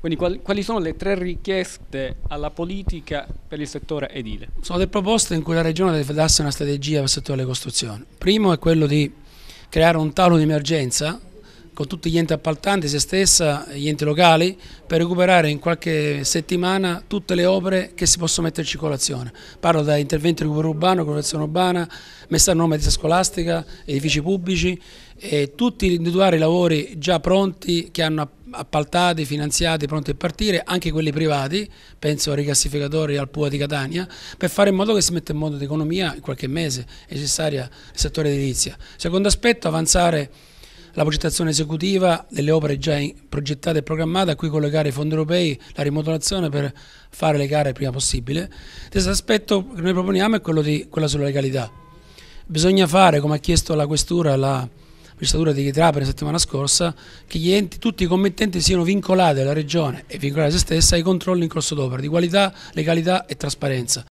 Quindi quali, sono le tre richieste alla politica per il settore edile? Sono delle proposte in cui la Regione deve darsi una strategia per il settore delle costruzioni. Primo è quello di creare un tavolo di emergenza con tutti gli enti appaltanti, se stessa, gli enti locali, per recuperare in qualche settimana tutte le opere che si possono mettere in circolazione. Parlo da interventi di recupero urbano, conversione urbana, messa a nome di scolastica, edifici pubblici, e tutti individuare i lavori già pronti che hanno appaltati, finanziati, pronti a partire, anche quelli privati, penso ai ricassificatori al Pua di Catania, per fare in modo che si metta in modo di economia in qualche mese, è necessaria il settore edilizia. Secondo aspetto, avanzare la progettazione esecutiva delle opere già progettate e programmate, a cui collegare i fondi europei, la rimodulazione per fare le gare il prima possibile. Terzo aspetto che noi proponiamo è quello, di, quello sulla legalità. Bisogna fare, come ha chiesto la Questura, la magistratura di Trapani la settimana scorsa, che enti, tutti i committenti siano vincolati alla Regione e vincolati a se stessa ai controlli in corso d'opera di qualità, legalità e trasparenza.